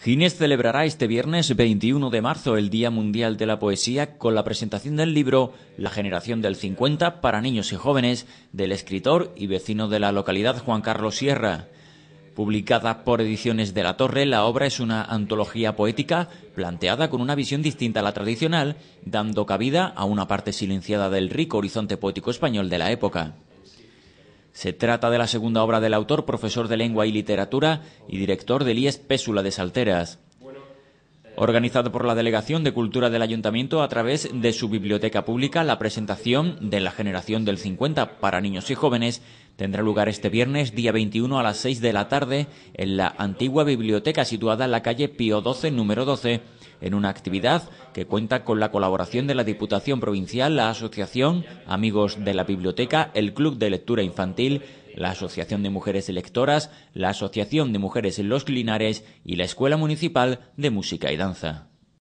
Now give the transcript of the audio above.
Gines celebrará este viernes 21 de marzo el Día Mundial de la Poesía con la presentación del libro La generación del 50 para niños y jóvenes del escritor y vecino de la localidad Juan Carlos Sierra. Publicada por Ediciones de la Torre, la obra es una antología poética planteada con una visión distinta a la tradicional, dando cabida a una parte silenciada del rico horizonte poético español de la época. Se trata de la segunda obra del autor, profesor de lengua y literatura y director del IES Pésula de Salteras. Organizado por la Delegación de Cultura del Ayuntamiento a través de su biblioteca pública, la presentación de la generación del 50 para niños y jóvenes tendrá lugar este viernes, día 21 a las 6 de la tarde, en la antigua biblioteca situada en la calle Pío 12, número 12, en una actividad que cuenta con la colaboración de la Diputación Provincial, la Asociación Amigos de la Biblioteca, el Club de Lectura Infantil, la Asociación de Mujeres Electoras, la Asociación de Mujeres en los Clinares y la Escuela Municipal de Música y Danza.